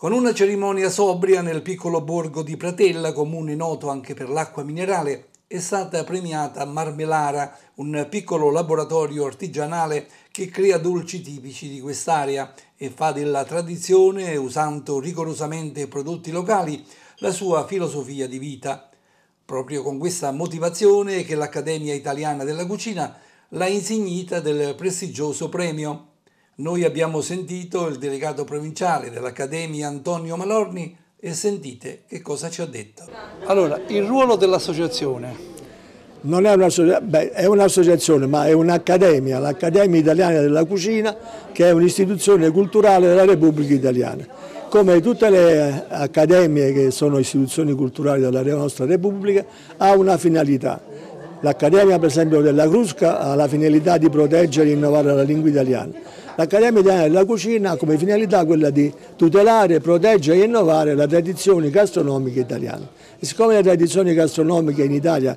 Con una cerimonia sobria nel piccolo borgo di Pratella, comune noto anche per l'acqua minerale, è stata premiata Marmelara, un piccolo laboratorio artigianale che crea dolci tipici di quest'area e fa della tradizione, usando rigorosamente prodotti locali, la sua filosofia di vita. Proprio con questa motivazione che l'Accademia Italiana della Cucina l'ha insignita del prestigioso premio noi abbiamo sentito il delegato provinciale dell'Accademia Antonio Malorni e sentite che cosa ci ha detto. Allora, il ruolo dell'associazione. Non è un'associazione, è un'associazione, ma è un'accademia, l'Accademia Italiana della Cucina, che è un'istituzione culturale della Repubblica Italiana. Come tutte le eh, accademie che sono istituzioni culturali della nostra Repubblica, ha una finalità, L'Accademia per esempio della Crusca ha la finalità di proteggere e innovare la lingua italiana. L'Accademia Italiana della Cucina ha come finalità quella di tutelare, proteggere e innovare le tradizioni gastronomiche italiane. E siccome le tradizioni gastronomiche in Italia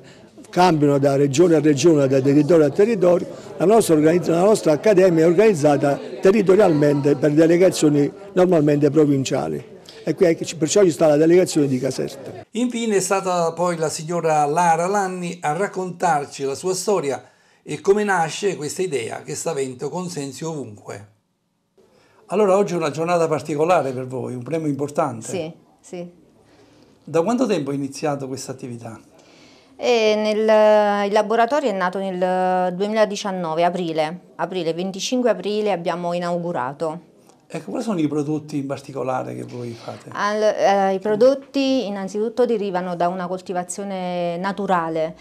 cambiano da regione a regione, da territorio a territorio, la nostra, la nostra Accademia è organizzata territorialmente per delegazioni normalmente provinciali e qui, perciò ci sta la delegazione di Caserta. Infine è stata poi la signora Lara Lanni a raccontarci la sua storia e come nasce questa idea che sta avendo consensi ovunque. Allora oggi è una giornata particolare per voi, un premio importante. Sì, sì. Da quanto tempo è iniziata questa attività? Eh, nel, il laboratorio è nato nel 2019, aprile. aprile, 25 aprile abbiamo inaugurato. Ecco, quali sono i prodotti in particolare che voi fate? All, eh, I prodotti innanzitutto derivano da una coltivazione naturale,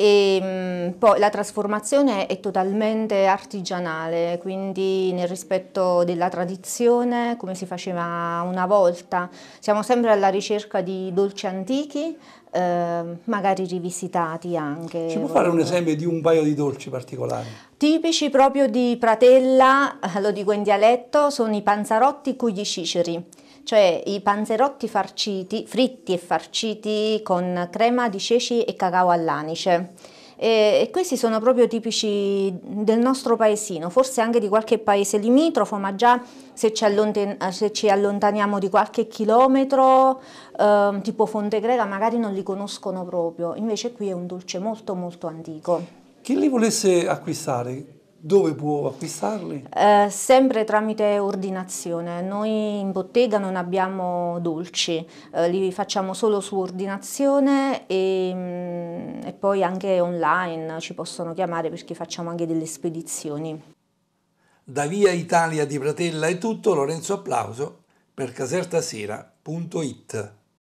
e, poi la trasformazione è totalmente artigianale, quindi nel rispetto della tradizione, come si faceva una volta. Siamo sempre alla ricerca di dolci antichi, eh, magari rivisitati anche. Ci può fare un esempio di un paio di dolci particolari? Tipici proprio di Pratella, lo dico in dialetto, sono i panzarotti con gli ciceri cioè i panzerotti farciti, fritti e farciti con crema di ceci e cacao all'anice. E, e questi sono proprio tipici del nostro paesino, forse anche di qualche paese limitrofo, ma già se ci, allontan se ci allontaniamo di qualche chilometro, eh, tipo Fonte Greca, magari non li conoscono proprio, invece qui è un dolce molto molto antico. Chi li volesse acquistare, dove può acquistarli? Eh, sempre tramite ordinazione. Noi in bottega non abbiamo dolci, eh, li facciamo solo su ordinazione e, mm, e poi anche online ci possono chiamare perché facciamo anche delle spedizioni. Da Via Italia di Pratella è tutto, Lorenzo Applauso per casertasera.it.